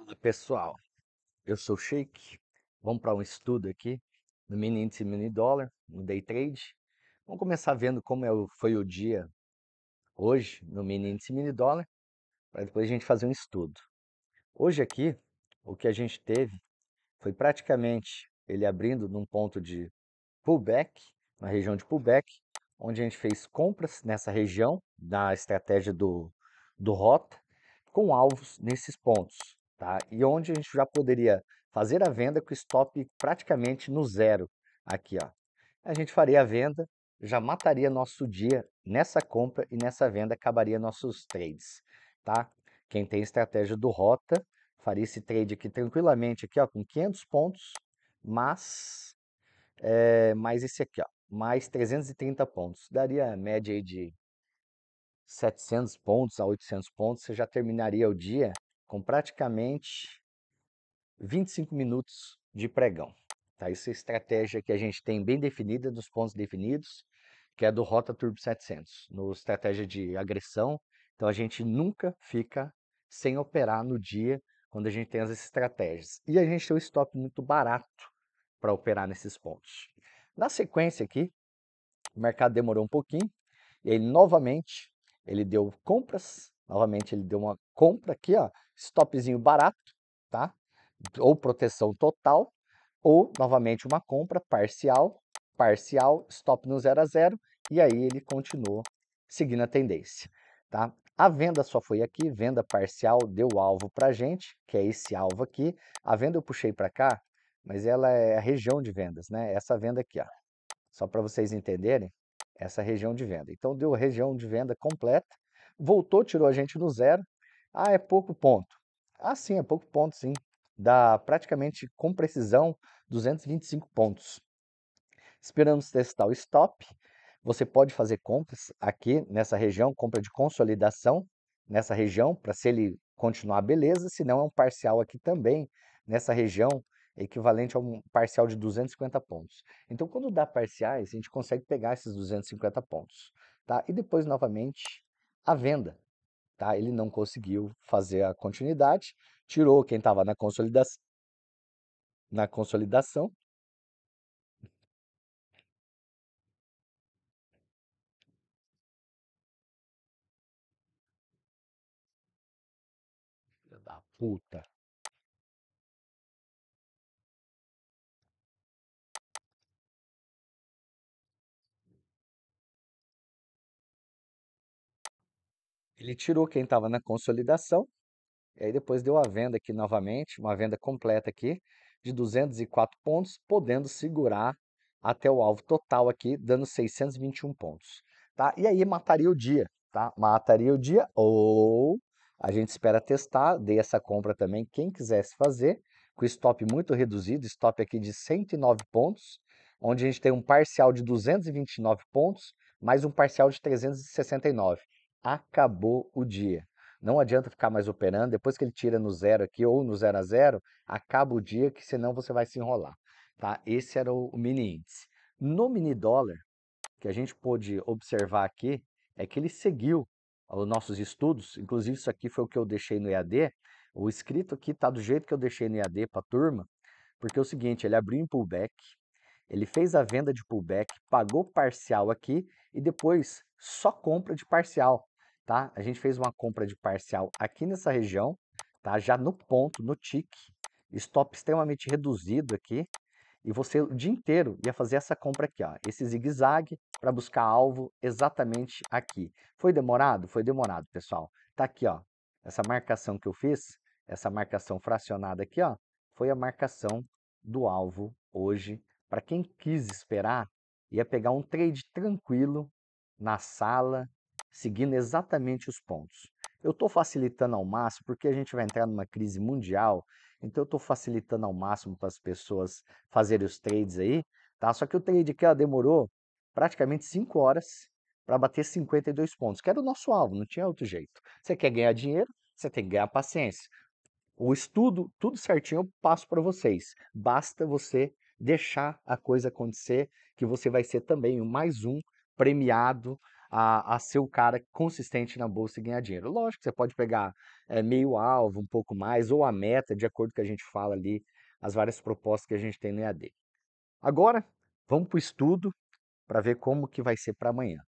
Fala pessoal, eu sou o Sheik. Vamos para um estudo aqui no mini índice mini dólar, no day trade. Vamos começar vendo como é foi o dia hoje no mini índice mini dólar, para depois a gente fazer um estudo. Hoje aqui, o que a gente teve foi praticamente ele abrindo num ponto de pullback, na região de pullback, onde a gente fez compras nessa região, na estratégia do, do rota, com alvos nesses pontos. Tá? E onde a gente já poderia fazer a venda com o stop praticamente no zero. Aqui, ó. A gente faria a venda, já mataria nosso dia nessa compra e nessa venda acabaria nossos trades, tá? Quem tem estratégia do rota faria esse trade aqui tranquilamente aqui, ó, com 500 pontos, mas é, mais esse aqui, ó, mais 330 pontos. Daria média aí de 700 pontos a 800 pontos, você já terminaria o dia com praticamente 25 minutos de pregão. Tá? Essa é estratégia que a gente tem bem definida, dos pontos definidos, que é do Rota Turbo 700, no estratégia de agressão. Então a gente nunca fica sem operar no dia quando a gente tem as estratégias. E a gente tem um stop muito barato para operar nesses pontos. Na sequência aqui, o mercado demorou um pouquinho, e ele novamente, ele deu compras, novamente ele deu uma compra aqui, ó, stopzinho barato, tá? Ou proteção total, ou novamente uma compra parcial, parcial, stop no 0 a 0 e aí ele continuou seguindo a tendência, tá? A venda só foi aqui, venda parcial deu alvo para gente, que é esse alvo aqui. A venda eu puxei para cá, mas ela é a região de vendas, né? Essa venda aqui, ó. Só para vocês entenderem, essa região de venda. Então deu região de venda completa, voltou, tirou a gente no zero, ah, é pouco ponto. Ah, sim, é pouco ponto, sim. Dá praticamente com precisão 225 pontos. Esperamos testar o stop. Você pode fazer compras aqui nessa região, compra de consolidação nessa região, para se ele continuar, beleza. Se não, é um parcial aqui também nessa região, equivalente a um parcial de 250 pontos. Então, quando dá parciais, a gente consegue pegar esses 250 pontos. Tá? E depois, novamente, a venda. Tá? Ele não conseguiu fazer a continuidade, tirou quem estava na consolidação, na consolidação. da puta. Ele tirou quem estava na consolidação, e aí depois deu a venda aqui novamente, uma venda completa aqui de 204 pontos, podendo segurar até o alvo total aqui, dando 621 pontos. Tá? E aí mataria o dia, tá? Mataria o dia ou a gente espera testar, dei essa compra também, quem quisesse fazer, com stop muito reduzido, stop aqui de 109 pontos, onde a gente tem um parcial de 229 pontos, mais um parcial de 369 acabou o dia. Não adianta ficar mais operando, depois que ele tira no zero aqui ou no zero a zero, acaba o dia que senão você vai se enrolar. Tá? Esse era o mini índice. No mini dólar, que a gente pôde observar aqui, é que ele seguiu os nossos estudos, inclusive isso aqui foi o que eu deixei no EAD, o escrito aqui está do jeito que eu deixei no EAD para a turma, porque é o seguinte, ele abriu em pullback, ele fez a venda de pullback, pagou parcial aqui e depois só compra de parcial tá? A gente fez uma compra de parcial aqui nessa região, tá? Já no ponto, no tique, stop extremamente reduzido aqui, e você o dia inteiro ia fazer essa compra aqui, ó, esse zigue-zague para buscar alvo exatamente aqui. Foi demorado? Foi demorado, pessoal. Tá aqui, ó, essa marcação que eu fiz, essa marcação fracionada aqui, ó, foi a marcação do alvo hoje. Para quem quis esperar, ia pegar um trade tranquilo na sala, seguindo exatamente os pontos. Eu estou facilitando ao máximo, porque a gente vai entrar numa crise mundial, então eu estou facilitando ao máximo para as pessoas fazerem os trades aí, tá? Só que o trade que ela demorou praticamente 5 horas para bater 52 pontos, que era o nosso alvo, não tinha outro jeito. Você quer ganhar dinheiro, você tem que ganhar paciência. O estudo, tudo certinho, eu passo para vocês. Basta você deixar a coisa acontecer, que você vai ser também o mais um premiado a, a ser o cara consistente na bolsa e ganhar dinheiro. Lógico que você pode pegar é, meio alvo, um pouco mais, ou a meta, de acordo com que a gente fala ali, as várias propostas que a gente tem no EAD. Agora, vamos para o estudo para ver como que vai ser para amanhã.